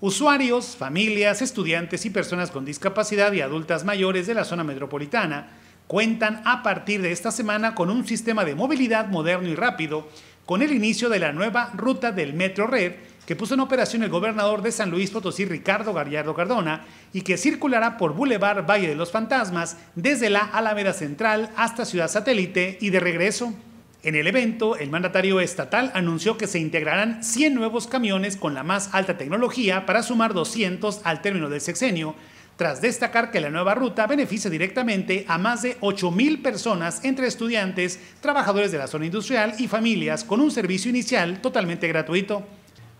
Usuarios, familias, estudiantes y personas con discapacidad y adultas mayores de la zona metropolitana cuentan a partir de esta semana con un sistema de movilidad moderno y rápido con el inicio de la nueva ruta del Metro Red que puso en operación el gobernador de San Luis Potosí, Ricardo Gallardo Cardona, y que circulará por Boulevard Valle de los Fantasmas desde la Alameda Central hasta Ciudad Satélite y de regreso. En el evento, el mandatario estatal anunció que se integrarán 100 nuevos camiones con la más alta tecnología para sumar 200 al término del sexenio, tras destacar que la nueva ruta beneficia directamente a más de mil personas entre estudiantes, trabajadores de la zona industrial y familias con un servicio inicial totalmente gratuito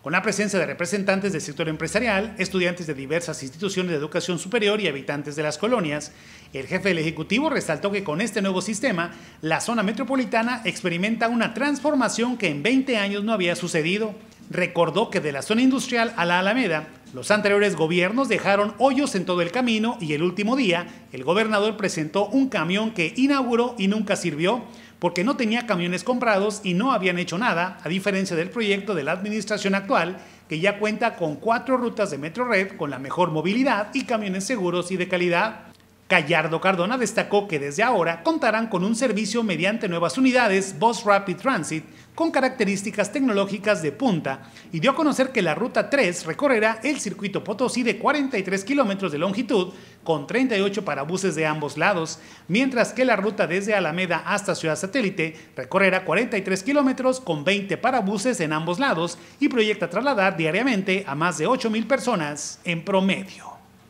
con la presencia de representantes del sector empresarial, estudiantes de diversas instituciones de educación superior y habitantes de las colonias. El jefe del Ejecutivo resaltó que con este nuevo sistema, la zona metropolitana experimenta una transformación que en 20 años no había sucedido. Recordó que de la zona industrial a la Alameda, los anteriores gobiernos dejaron hoyos en todo el camino y el último día el gobernador presentó un camión que inauguró y nunca sirvió porque no tenía camiones comprados y no habían hecho nada, a diferencia del proyecto de la administración actual que ya cuenta con cuatro rutas de Metro Red con la mejor movilidad y camiones seguros y de calidad. Callardo Cardona destacó que desde ahora contarán con un servicio mediante nuevas unidades Bus Rapid Transit con características tecnológicas de punta y dio a conocer que la Ruta 3 recorrerá el circuito Potosí de 43 kilómetros de longitud con 38 parabuses de ambos lados, mientras que la ruta desde Alameda hasta Ciudad Satélite recorrerá 43 kilómetros con 20 parabuses en ambos lados y proyecta trasladar diariamente a más de 8.000 personas en promedio.